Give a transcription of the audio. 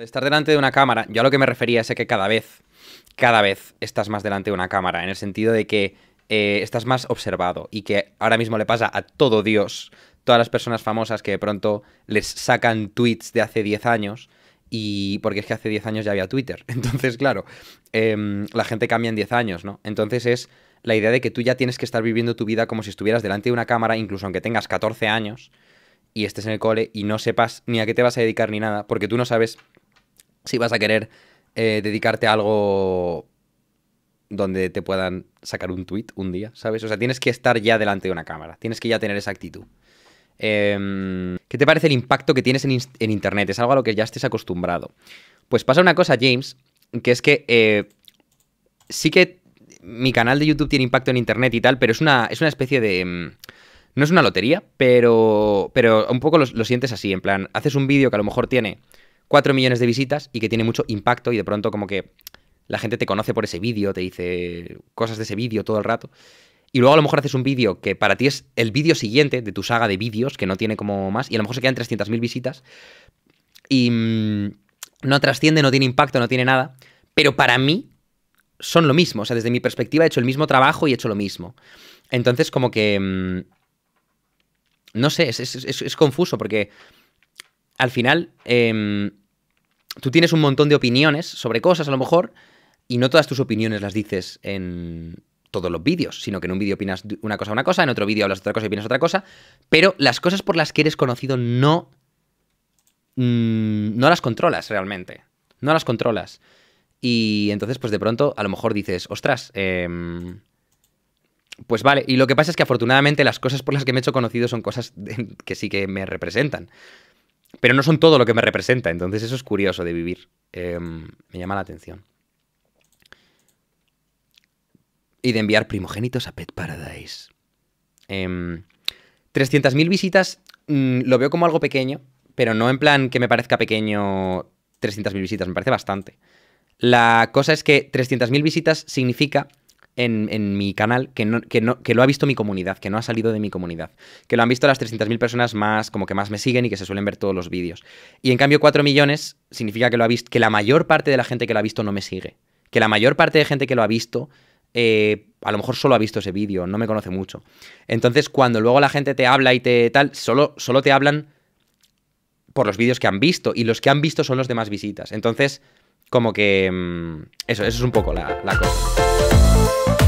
estar delante de una cámara, yo a lo que me refería es que cada vez, cada vez estás más delante de una cámara, en el sentido de que eh, estás más observado y que ahora mismo le pasa a todo Dios, todas las personas famosas que de pronto les sacan tweets de hace 10 años y porque es que hace 10 años ya había Twitter. Entonces, claro, em, la gente cambia en 10 años, ¿no? Entonces es la idea de que tú ya tienes que estar viviendo tu vida como si estuvieras delante de una cámara, incluso aunque tengas 14 años y estés en el cole y no sepas ni a qué te vas a dedicar ni nada, porque tú no sabes si vas a querer eh, dedicarte a algo donde te puedan sacar un tweet un día, ¿sabes? O sea, tienes que estar ya delante de una cámara, tienes que ya tener esa actitud. Em, ¿Qué te parece el impacto que tienes en, Internet? Es algo a lo que ya estés acostumbrado. Pues pasa una cosa, James, que es que eh, sí que mi canal de YouTube tiene impacto en Internet y tal, pero es una, es una especie de... Em, no es una lotería, pero, pero un poco lo, lo sientes así, en plan, haces un vídeo que a lo mejor tiene 4 millones de visitas y que tiene mucho impacto y de pronto como que la gente te conoce por ese vídeo, te dice cosas de ese vídeo todo el rato. Y luego a lo mejor haces un vídeo que para ti es el vídeo siguiente de tu saga de vídeos, que no tiene como más, y a lo mejor se quedan 300.000 visitas. Y mm, no trasciende, no tiene impacto, no tiene nada. Pero para mí son lo mismo. O sea, desde mi perspectiva he hecho el mismo trabajo y he hecho lo mismo. Entonces como que... Mm, no sé, es, confuso porque al final em, tú tienes un montón de opiniones sobre cosas a lo mejor y no todas tus opiniones las dices en todos los vídeos, sino que en un vídeo opinas una cosa una cosa, en otro vídeo hablas otra cosa y opinas otra cosa, pero las cosas por las que eres conocido no mm, no las controlas realmente, no las controlas. Y entonces pues de pronto a lo mejor dices, "Ostras, em, pues vale, y lo que pasa es que afortunadamente las cosas por las que me he hecho conocido son cosas que sí que me representan. Pero no son todo lo que me representa, entonces eso es curioso de vivir. Em, me llama la atención. Y de enviar primogénitos a Pet Paradise. 300.000 em, visitas mm, lo veo como algo pequeño, pero no en plan que me parezca pequeño 300.000 visitas, me parece bastante. La cosa es que 300.000 visitas significa en, mi canal que, que, lo ha visto mi comunidad, que no ha salido de mi comunidad. Que lo han visto las 300.000 personas más, como que más me siguen y que se suelen ver todos los vídeos. Y en cambio 4 millones significa que, lo ha visto, que la mayor parte de la gente que lo ha visto no me sigue. Que la mayor parte de gente que lo ha visto eh, a lo mejor solo ha visto ese vídeo, no me conoce mucho. Entonces, cuando luego la gente te habla y te tal, solo, solo te hablan por los vídeos que han visto, y los que han visto son los de más visitas. Entonces, como que... Mm, eso, es un poco la cosa. you.